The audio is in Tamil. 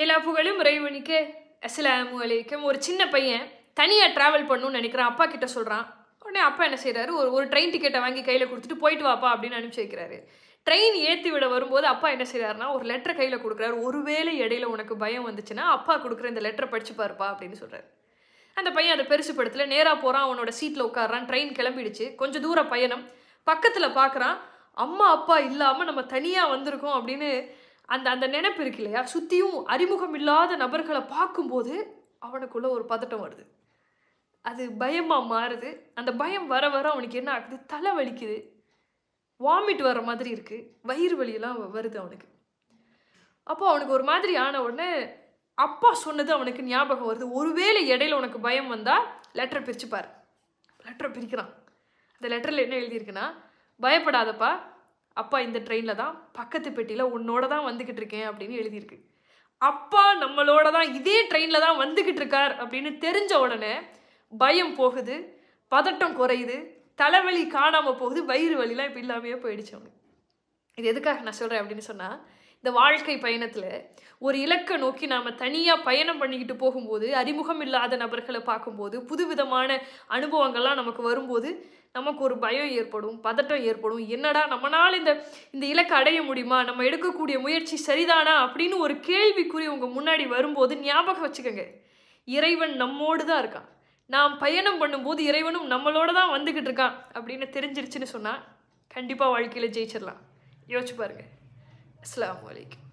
எல்லா புகழும் இறைவனுக்கு அஸ்லாம் அலைக்கும் ஒரு சின்ன பையன் தனியாக ட்ராவல் பண்ணணும்னு நினைக்கிறான் அப்பா கிட்ட சொல்கிறான் உடனே அப்பா என்ன செய்கிறாரு ஒரு ஒரு ட்ரெயின் டிக்கெட்டை வாங்கி கையில் கொடுத்துட்டு போயிட்டு வாப்பா அப்படின்னு அனுப்பிச்சி வைக்கிறாரு ட்ரெயின் ஏற்றி விட வரும்போது அப்பா என்ன செய்கிறாருனா ஒரு லெட்டர் கையில் கொடுக்குறாரு ஒருவேளை இடையில உனக்கு பயம் வந்துச்சுன்னா அப்பா கொடுக்குற இந்த லெட்டரை படிச்சு பாருப்பா அப்படின்னு சொல்கிறாரு அந்த பையன் அதை பெருசு படத்தில் நேராக போகிறான் அவனோட சீட்டில் உட்காடுறான் ட்ரெயின் கிளம்பிடுச்சு கொஞ்சம் தூர பயணம் பக்கத்தில் பார்க்குறான் அம்மா அப்பா இல்லாமல் நம்ம தனியாக வந்திருக்கோம் அப்படின்னு அந்த அந்த நினைப்பு இருக்கு இல்லையா சுற்றியும் அறிமுகம் இல்லாத நபர்களை பார்க்கும்போது அவனுக்குள்ள ஒரு பதட்டம் வருது அது பயமாக மாறுது அந்த பயம் வர வர அவனுக்கு என்ன ஆகுது தலை வலிக்குது வாமிட் வர மாதிரி இருக்குது வயிறு வலியெல்லாம் வருது அவனுக்கு அப்போ அவனுக்கு ஒரு மாதிரி ஆன உடனே அப்பா சொன்னது அவனுக்கு ஞாபகம் வருது ஒருவேளை இடையில உனக்கு பயம் வந்தால் லெட்டரை பிரிச்சுப்பார் லெட்டரை பிரிக்கிறான் அந்த லெட்டரில் என்ன எழுதியிருக்குன்னா பயப்படாதப்பா அப்பா இந்த ட்ரெயினில் தான் பக்கத்து பெட்டியில் உன்னோட தான் வந்துக்கிட்டு இருக்கேன் அப்படின்னு எழுதியிருக்கு அப்பா நம்மளோட தான் இதே ட்ரெயினில் தான் வந்துக்கிட்டு இருக்கார் அப்படின்னு தெரிஞ்ச உடனே பயம் போகுது பதட்டம் குறையுது தலைவலி காணாமல் போகுது வயிறு வலிலாம் இப்போ இல்லாமையே போயிடுச்சு அவங்க இது எதுக்காக நான் சொல்கிறேன் அப்படின்னு சொன்னால் இந்த வாழ்க்கை பயணத்தில் ஒரு இலக்கை நோக்கி நாம் தனியாக பயணம் பண்ணிக்கிட்டு போகும்போது அறிமுகம் இல்லாத நபர்களை பார்க்கும்போது புதுவிதமான அனுபவங்கள்லாம் நமக்கு வரும்போது நமக்கு ஒரு பயம் ஏற்படும் பதட்டம் ஏற்படும் என்னடா நம்மளால் இந்த இந்த இலக்கை அடைய முடியுமா நம்ம எடுக்கக்கூடிய முயற்சி சரிதானா அப்படின்னு ஒரு கேள்விக்குறி உங்கள் முன்னாடி வரும்போது ஞாபகம் வச்சுக்கோங்க இறைவன் நம்மோடு தான் இருக்கான் நாம் பயணம் பண்ணும்போது இறைவனும் நம்மளோட தான் வந்துக்கிட்டு இருக்கான் அப்படின்னு தெரிஞ்சிருச்சுன்னு சொன்னால் கண்டிப்பாக வாழ்க்கையில் ஜெயிச்சிடலாம் யோசிச்சு பாருங்கள் அஸ்லாம் வலைக்கும்